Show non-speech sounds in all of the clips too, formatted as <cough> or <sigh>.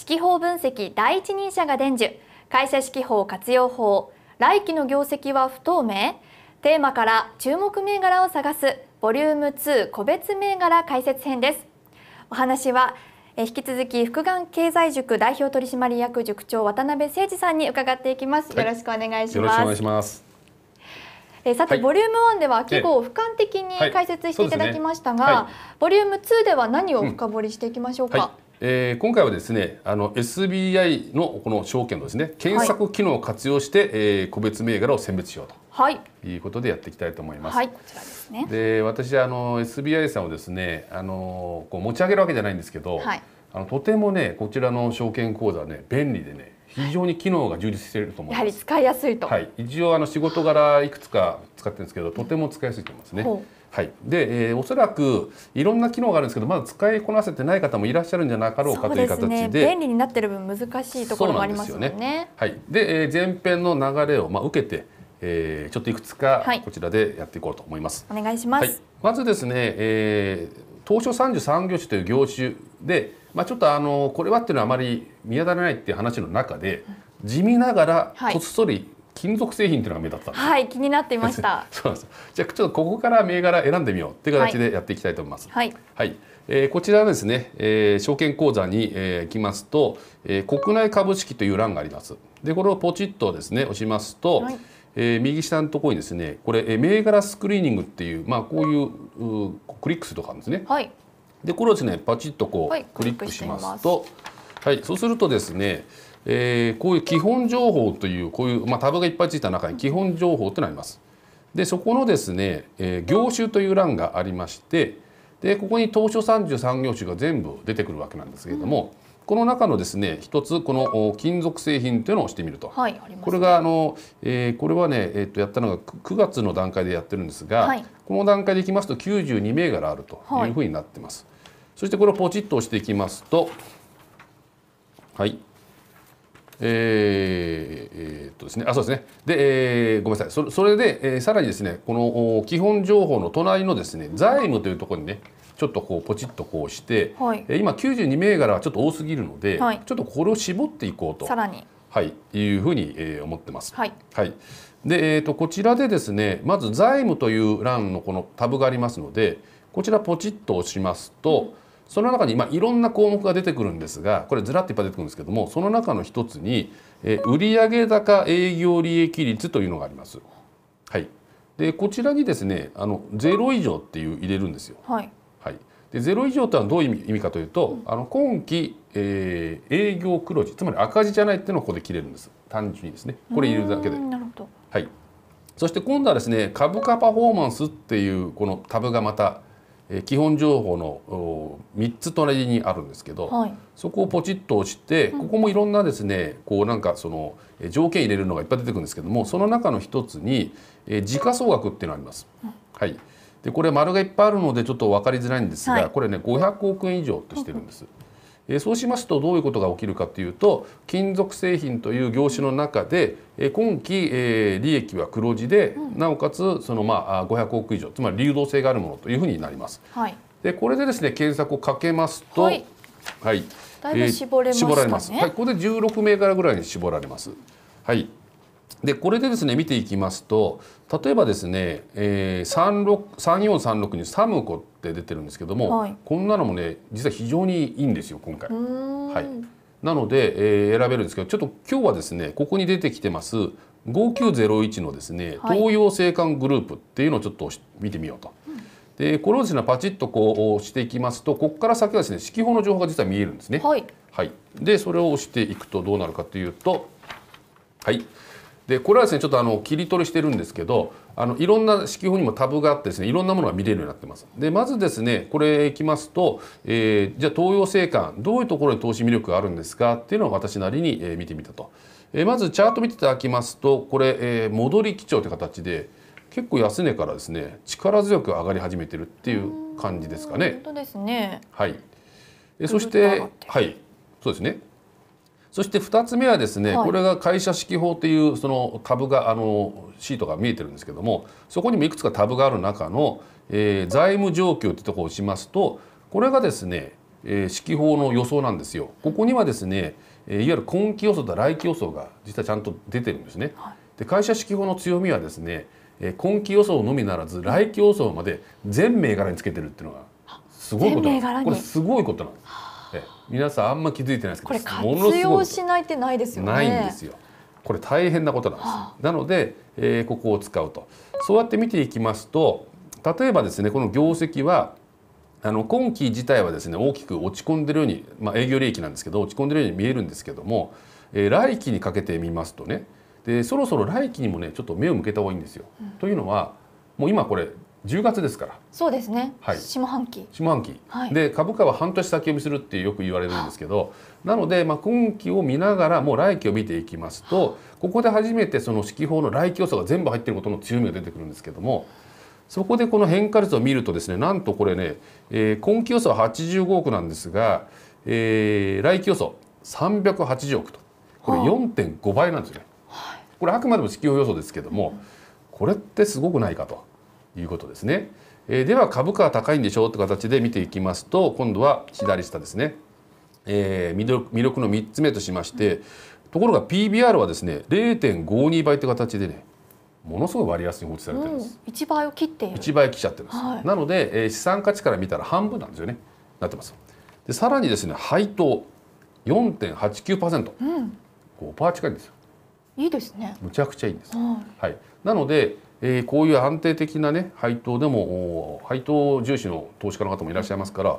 四季法分析第一人者が伝授会社四季法活用法来期の業績は不透明テーマから注目銘柄を探すボリューム2個別銘柄解説編ですお話は引き続き福眼経済塾代表取締役塾長渡辺誠二さんに伺っていきます、はい、よろしくお願いしますよろしくお願いしますえさて、はい、ボリューム1では季語を俯瞰的に解説していただきましたが、はいね、ボリューム2では何を深掘りしていきましょうか、うんえー、今回はですねあの SBI のこの証券のですね検索機能を活用して、はい、えー、個別銘柄を選別しようと、はい、いうことでやっていきたいと思います。はい、こちらですねで私あの SBI さんをですねあのこう持ち上げるわけじゃないんですけど、はい、あのとてもねこちらの証券口座ね便利でね非常に機能が充実していると思います。やはり使いやすいと。はい、一応あの仕事柄いくつか使ってるんですけどとても使いやすいと思いますね。うんはい、で、えー、おそらくいろんな機能があるんですけどまだ使いこなせてない方もいらっしゃるんじゃなかろうかという形で、ね、便利になってる分難しいところもありますよね。よねはい、で、えー、前編の流れを、まあ、受けて、えー、ちょっといくつかこちらでやっていこうと思います。はい、お願いします、はい、まずですね、えー、東証三十三業種という業種で、まあ、ちょっとあのこれはっていうのはあまり見当たらないっていう話の中で地味ながらこっそり、はい金属製品ていうのが目立ったはい気になっていました <laughs> そうですじゃあちょっとここから銘柄選んでみようっていう形でやっていきたいと思いますはい、はい、えー、こちらですね、えー、証券口座に、えー、きますと、えー、国内株式という欄がありますでこれをポチッとですね押しますと、はい、えー、右下のところにですねこれ、えー、銘柄スクリーニングっていうまあこういううクリックするとかあるんですねはいでこれをですねパチッとこう、はい、クリックしますとはい、そうするとですね、えー、こういう基本情報というこういう、まあ、タブがいっぱいついた中に基本情報となります。でそこのですね、えー、業種という欄がありましてでここに当初33業種が全部出てくるわけなんですけれども、うん、この中のですね一つこの金属製品というのをしてみると、はい、ね、これがあの、えー、これはね、えー、とやったのが9月の段階でやってるんですが、はい、この段階でいきますと92銘柄あるというふうになってます。はい、そしてこれをポチッと押していきますとはいえー、っとですね、あ、そうですね。で、えー、ごめんなさい。それそれで、えー、さらにですね、この基本情報の隣のですね、財務というところにね、ちょっとこうポチッとこうして、はい、今92銘柄はちょっと多すぎるので、はい、ちょっとこれを絞っていこうと。さらに。はい、いうふうに、えー、思ってます。はい。はい。で、えー、とこちらでですね、まず財務という欄のこのタブがありますので、こちらポチッと押しますと。うんその中にまあいろんな項目が出てくるんですがこれずらっといっぱい出てくるんですけどもその中の一つに、えー、売上高営業利益率というのがあります。はい、でこちらにですねあのゼロ以上っていう入れるんですよ。はい、はい、でゼロ以上とはどういう意味かというと、うん、あの今期、えー、営業黒字つまり赤字じゃないっていうのをここで切れるんです単純にですねこれ入れるだけで。なるほどはいそして今度はですね株価パフォーマンスっていうこのタブがまた基本情報の3つ隣にあるんですけど、はい、そこをポチッと押してここもいろんなですねこうなんかその条件入れるのがいっぱい出てくるんですけどもその中の一つに時価総額っていうのがあります。はい、でこれ丸がいっぱいあるのでちょっと分かりづらいんですが、はい、これね500億円以上としてるんです。えそうしますとどういうことが起きるかというと金属製品という業種の中で、え今期、え利益は黒字で、なおかつその、まあ、500億以上つまり流動性があるものというふうになります。はい、でこれでですね検索をかけますと、はい、はい、だいぶ絞れます、ねえー、絞られます。はい、ここで16銘柄ぐらいに絞られます。はいでこれでですね見ていきますと例えばですね、えー、3436に「サムコ」って出てるんですけども、はい、こんなのもね実は非常にいいんですよ今回。はい、なので、えー、選べるんですけどちょっと今日はですねここに出てきてます5901のですね、東洋青函グループっていうのをちょっと見てみようと。でこれをですねパチッとこう押していきますとここから先はですね季法の情報が実は見えるんですね。はい、はい、でそれを押していくとどうなるかというとはい。でこれはですねちょっとあの切り取りしてるんですけどあのいろんな式法にもタブがあってですねいろんなものが見れるようになってます。でまずですねこれいきますと、えー、じゃあ東洋政官どういうところに投資魅力があるんですかっていうのを私なりに、え見てみたと。えー、まずチャート見ていただきますとこれ、えー、戻り基調という形で結構安値からですね力強く上がり始めてるっていう感じですかね。本当ですねはいえそしてはいそうですねそして2つ目はですね、はい、これが会社式法というそのタブがあのシートが見えてるんですけどもそこにもいくつかタブがある中の、えー、財務状況ってとこを押しますとこれがですね、えー、式法の予想なんですよ。ここにはですね、えー、いわゆる今期予想と来期予想が実はちゃんと出てるんですね。はい、で会社式法の強みはですね、えー、今期予想のみならず来期予想まで全銘柄につけてるっていうのがすごいことこれすごいことなんです。皆さんあんま気づいてないですけどこれ活用しないってないですよね。ないんですよ。これ大変なことなんです。なので、えー、ここを使うとそうやって見ていきますと例えばですねこの業績はあの今期自体はですね大きく落ち込んでるように、まあ、営業利益なんですけど落ち込んでるように見えるんですけども、えー、来期にかけてみますとねでそろそろ来期にもねちょっと目を向けた方がいいんですよ。うん、というのはもう今これ10月ですからそうですね、はい、下半期下半期、はい、で株価は半年先読みするってよく言われるんですけどなので、まあ、今期を見ながらもう来期を見ていきますとここで初めてその四季法の来期予想が全部入ってることの強みが出てくるんですけどもそこでこの変化率を見るとですねなんとこれね、えー、今期予想は85億なんですが、えー、来期予想380億とこれ4.5倍なんですね。はい、これあくまでも四季法予想ですけども、これってすごくないかと。いうことですね。えー、では株価は高いんでしょうって形で見ていきますと今度は左下ですね、えー、魅力の3つ目としましてところが PBR はですね0.52倍という形でねものすごい割安に放置されてるんす、うん、1倍を切ってい倍切っちゃってます、はい、なので、えー、資産価値から見たら半分なんですよねなってますでさらにですね配当4.89%、うん、5%近いんですよいいですねむちゃくちゃいいんです、はい、はい、なのでえー、こういう安定的な、ね、配当でも配当重視の投資家の方もいらっしゃいますから、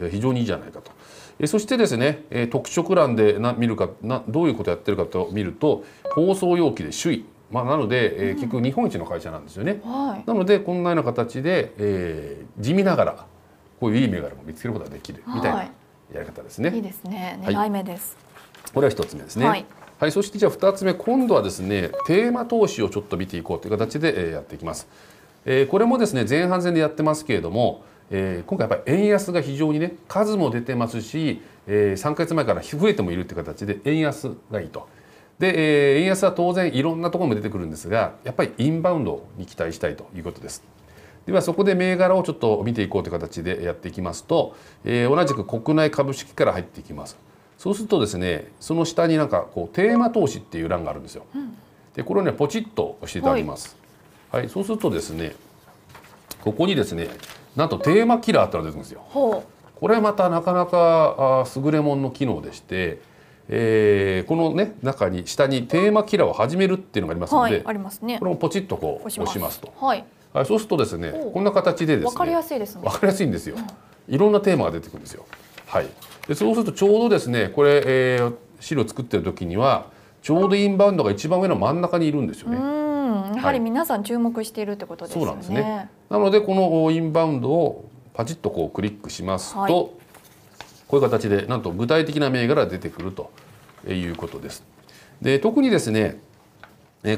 えー、非常にいいじゃないかと、えー、そしてですね、えー、特色欄でな見るかなどういうことやってるかと見ると放送容器で首位、まあ、なので、えー、結局日本一の会社なんですよね、うんはい、なのでこんなような形で、えー、地味ながらこういういい銘柄も見つけることができるみたいなやり方ですね。はい、いいですね狙い目です、はい、これは一つ目ですね。はいはい、そしてじゃあ2つ目今度はですねテーマ投資をちょっと見ていこうという形でやっていきます。えー、これもですね前半戦でやってますけれども、えー、今回やっぱり円安が非常にね数も出てますし、えー、3か月前から増えてもいるって形で円安がいいと。で、えー、円安は当然いろんなところも出てくるんですがやっぱりインバウンドに期待したいということです。ではそこで銘柄をちょっと見ていこうという形でやっていきますと、えー、同じく国内株式から入っていきます。そうするとですねその下になんかこうテーマ投資っていう欄があるんですよ。うん、でこれをねポチッと押していただきます。はい、そうするとですねここにですねなんとテーマキラーってのが出てくるんですよ。これまたなかなか優れものの機能でして、えー、このね中に下にテーマキラーを始めるっていうのがありますので、はい、ありますね、これもポチッとこう押しますと。はいはい、そうするとですねこんな形でですね分かりやすいですね分かりやすいんですよ、いろんなテーマが出てくるんですよ。はい、でそうするとちょうどですねこれ、えー、資料作ってる時にはちょうどインバウンドが一番上の真ん中にいるんですよね。やはり皆さん注目しているってことですね、はい、なねなのでこのインバウンドをパチッとこうクリックしますと、はい、こういう形でなんと具体的な銘柄が出てくるということです。で特にですね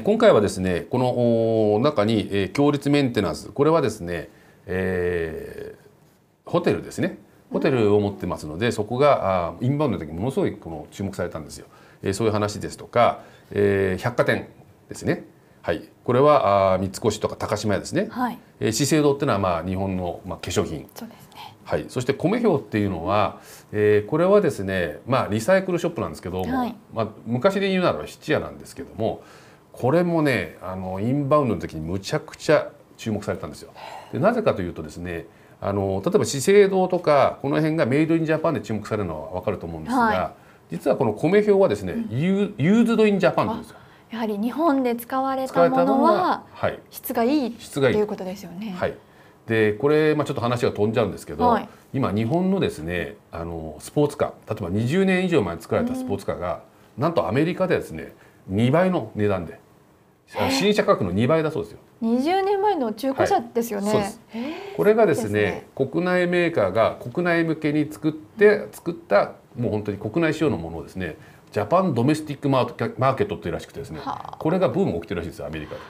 今回はですねこの中に強烈メンテナンスこれはですね、えー、ホテルですねホテルを持ってますのでそこがインバウンドの時ものすごいこの注目されたんですよ、えー、そういう話ですとか、えー、百貨店ですねはい、これはあ三越とか高島屋ですね、はいえー、資生堂っていうのはまあ日本の、まあ、化粧品そうです、ねはい、そして米表っていうのは、えー、これはですね、まあ、リサイクルショップなんですけども、はい、まあ、昔で言うなら質屋なんですけどもこれもねあのインバウンドの時にむちゃくちゃ注目されたんですよ。でなぜかというとですねあの例えば資生堂とかこの辺がメイドインジャパンで注目されるのは分かると思うんですが、はい、実はこの米表はですね、うん、ユーズドインジャパンですやはり日本で使われたものは質がいい質がいいということですよね。はい、でこれ、まあ、ちょっと話が飛んじゃうんですけど、はい、今日本のですねあのスポーツカー例えば20年以上前作られたスポーツカーが、うん、なんとアメリカでですね2倍の値段で新車価格の2倍だそうですよ。えー20年前の中古車ですよね、はい、これがですね、ね、国内メーカーが国内向けに作って作ったもう本当に国内仕様のものをですねジャパンドメスティックマーケットっていうらしくてですね、これがブーム起きてるらしいですアメリカで。やっ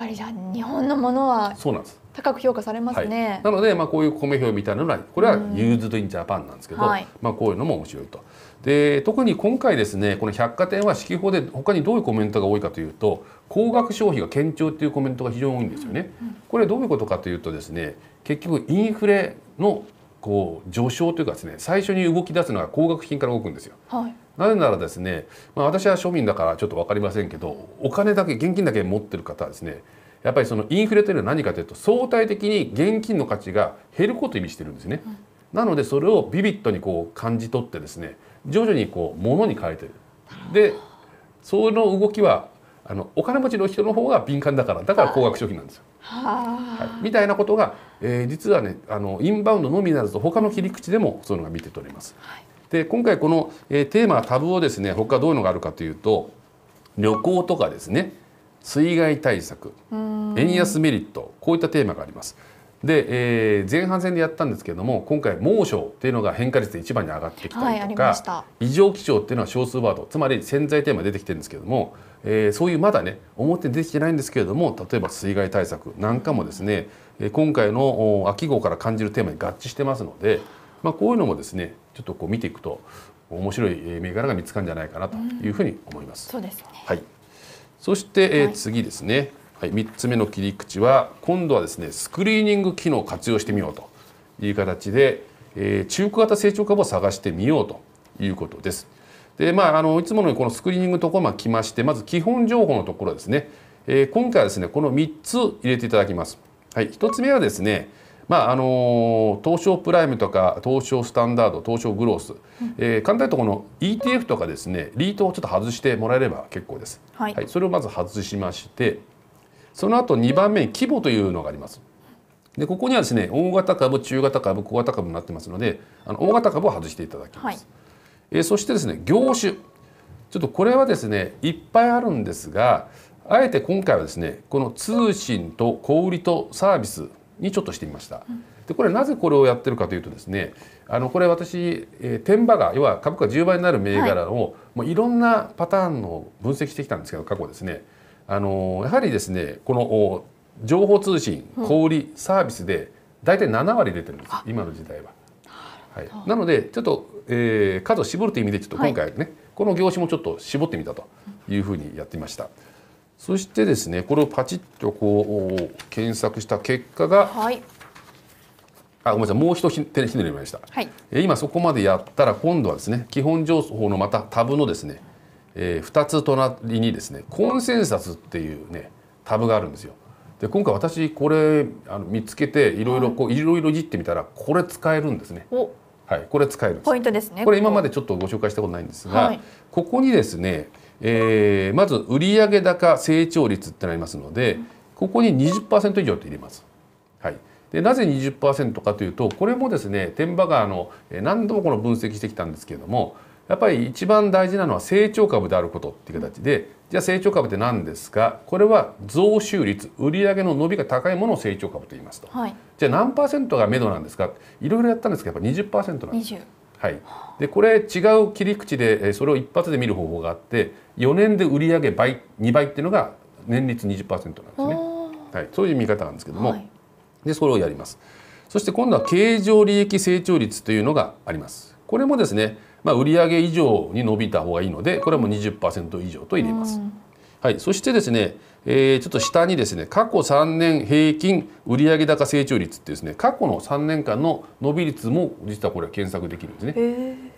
ぱりじゃあ日本のものはそうなんです高く評価されますね、はい、なので、まあ、こういう米表みたいなのはこれはユーズドインジャパンなんですけど、はい、まあ、こういうのも面白いと。で特に今回ですねこの百貨店は指揮法で他にどういうコメントが多いかというと高額消費が堅調というコメントが非常に多いんですよね。うんうん、これどういうことかというとですね結局インフレのこう上昇というかですね最初に動き出すのが高額品から動くんですよ。はい、なぜならですね、まあ、私は庶民だからちょっと分かりませんけどお金だけ現金だけ持ってる方はですねやっぱりそのインフレというのは何かというと相対的に現金の価値が減ることを意味してるんですね。なのでそれをビビッドにこう感じ取ってですね徐々にこう物に変えてる。でその動きはあのお金持ちの人の方が敏感だからだから高額商品なんですよ。はい、みたいなことが、えー、実はねあのインバウンドのみならず他の切り口でもそういうのが見て取れます。はい、で今回この、えー、テーマ「タブ」をですね他どういうのがあるかというと旅行とかですね水害対策円安メリットこういったテーマがあります。で、えー、前半戦でやったんですけれども今回猛暑っていうのが変化率で一番に上がってきたりとか、はい、異常気象っていうのは少数ワードつまり潜在テーマ出てきてるんですけれども、えー、そういうまだね表に出てきてないんですけれども例えば水害対策なんかもですね、今回の秋号から感じるテーマに合致してますので、まあ、こういうのもですねちょっとこう見ていくと面白い銘柄が見つかるんじゃないかなというふうに思います。うん、そうですねはいそして、えー、次ですね、はい、3つ目の切り口は今度はですねスクリーニング機能を活用してみようという形で、えー、中古型成長株を探してみようということです。でまあ、あのいつものようにこのスクリーニングのところま来ましてまず基本情報のところですね、えー、今回はですねこの3つ入れていただきます。はい、1つ目はですねまああの東証プライムとか東証スタンダード東証グロース、えー、簡単に言うとこの ETF とかですねリートをちょっと外してもらえれば結構です、はい、はい、それをまず外しましてその後2番目に規模というのがありますでここにはですね大型株中型株小型株になってますのであの大型株を外していただきます、はい、えー、そしてですね業種ちょっとこれはですねいっぱいあるんですがあえて今回はですねこの通信と小売とサービスにちょっとしてみました。でこれなぜこれをやってるかというとですねあのこれ私、えー、天場が要は株価10倍になる銘柄を、はい、もういろんなパターンの分析してきたんですけど過去ですねあのやはりですねこの情報通信小売サービスで大体7割出てるんです、うん、今の時代は。はい、なのでちょっと、えー、数を絞るという意味でちょっと今回ね、はい、この業種もちょっと絞ってみたというふうにやってみました。そしてですねこれをパチッとこう検索した結果が、はい、あごめんなさいもう一ひ手ひねりました、はい、今そこまでやったら今度はですね基本情報のまたタブのですね、えー、2つ隣にですねコンセンサスっていうねタブがあるんですよ。で今回私これあの見つけていろいろこういろいろいじってみたらこれ使えるんですね。はい、これ使えるポイントですね。これ今までちょっとご紹介したことないんですが、はい、ここにですねえー、まず売上高成長率ってなりますのでここに20%以上て入れます。はい、でなぜ20%かというとこれもですね天馬川の何度もこの分析してきたんですけれどもやっぱり一番大事なのは成長株であることっていう形でじゃあ成長株って何ですかこれは増収率売上の伸びが高いものを成長株と言いますと、はい、じゃあ何パーセントが目処なんですかいろいろやったんですけどやっぱ20%なんです。20はい、でこれ違う切り口でそれを一発で見る方法があって4年で売上倍2倍っていうのが年率20%なんですね、はい、そういう見方なんですけども、はい、でそれをやりますそして今度は経常利益成長率というのがありますこれもですね、まあ、売上以上に伸びた方がいいのでこれも20%以上と入れます、はい、そしてですねえー、ちょっと下にですね過去3年平均売上高成長率ってですね過去の3年間の伸び率も実はこれは検索できるんですね。え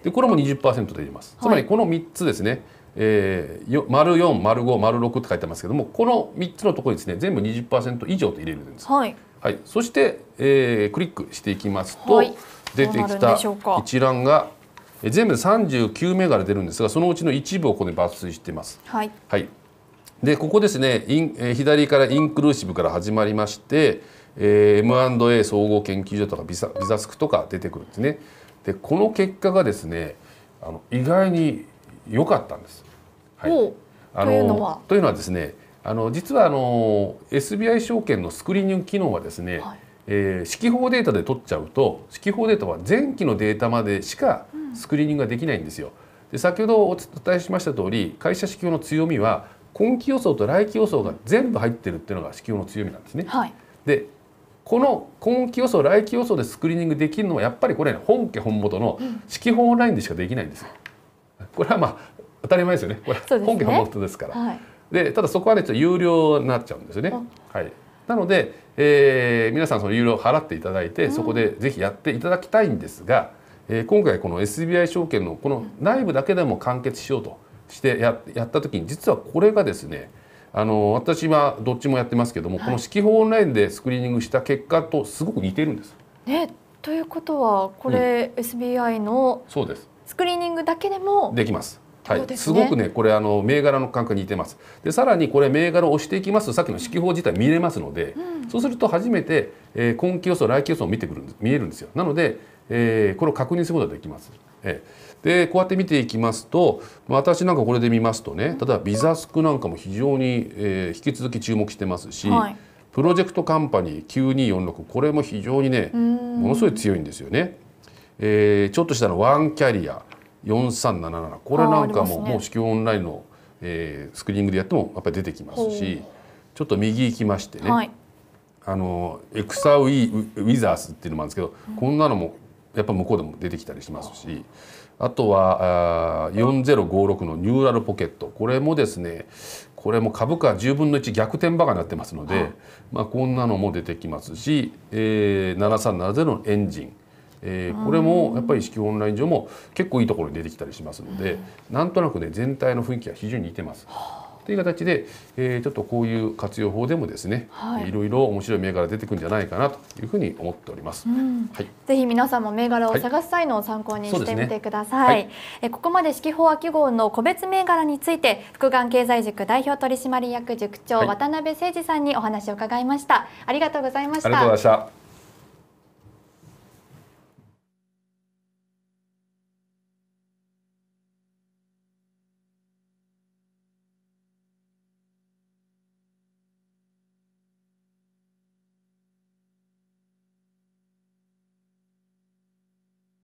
ー、でこれも20%出てます、はい、つまりこの3つですね、えー、丸4丸5丸6って書いてますけどもこの3つのところにですね全部20%以上と入れるんです。はい、はい、そして、えー、クリックしていきますと、はい、出てきた一覧が全部で39銘柄出るんですがそのうちの一部をここに抜粋してます。はい、はい、でここですねイン左からインクルーシブから始まりまして、えー、M&A 総合研究所とかビザビザスクとか出てくるんですね。でこの結果がですねあの意外に良かったんです。はい、あのというのはですねあの実はあの SBI 証券のスクリーニング機能はですね、はい、えー、色法データで取っちゃうと色法データは前期のデータまでしかスクリーニングができないんですよ。で先ほどお伝えしました通り会社指標の強みは今期予想と来期予想が全部入ってるっていうのが子宮の強みなんですね。はい、でこの今期予想来期予想でスクリーニングできるのはやっぱりこれ、ね、本家本元の式本オンラインでしかできないんですよ。これはまあ当たり前ですよねこれ本家本元ですから。はい、でただそこはねちょっと有料になっちゃうんですよね。はい、なので、えー、皆さんその有料払っていただいて、そこでぜひやっていただきたいんですが、えー、今回この SBI 証券のこの内部だけでも完結しようとしてややった時に実はこれがですねあの私はどっちもやってますけども、はい、この四季法オンラインでスクリーニングした結果とすごく似てるんです。ね、ということはこれ、うん、SBI のそうですスクリーニングだけでもできます。はい、すね、すごくねこれあの銘柄の感覚に似てますでさらにこれ銘柄を押していきますとさっきの四季法自体見れますので、うん、そうすると初めて、えー、今期予想来期予想を見てくる見えるんですよなので、えー、これを確認することができますえでこうやって見ていきますと私なんかこれで見ますとね例えばビザスクなんかも非常に、えー、引き続き注目してますし、はい、プロジェクトカンパニー9246これも非常にねものすごい強いんですよね。えー、ちょっとしたのワンキャリア4377これなんかも、ね、もう至急オンラインの、えー、スクリーニングでやってもやっぱり出てきますしちょっと右行きましてね、はい、あのエクサウィウィザースっていうのもあるんですけど、うん、こんなのもやっぱ向こうでも出てきたりしますしあとは4056のニューラルポケットこれもですねこれも株価10分の1逆転バカになってますので、まあ、こんなのも出てきますし、え7370のエンジン、えー、これもやっぱり識オンライン上も結構いいところに出てきたりしますのでなんとなくね全体の雰囲気が非常に似てます。という形で、えー、ちょっとこういう活用法でもですね、はい、ろいろ面白い銘柄出てくるんじゃないかなというふうに思っております、うん、はい、ぜひ皆さんも銘柄を探す際の参考にしてみてください、はい、ねはい、えここまで四季報秋号の個別銘柄について福眼経済塾代表取締役塾長、渡辺誠二さんにお話を伺いましたありがとうございましたありがとうございました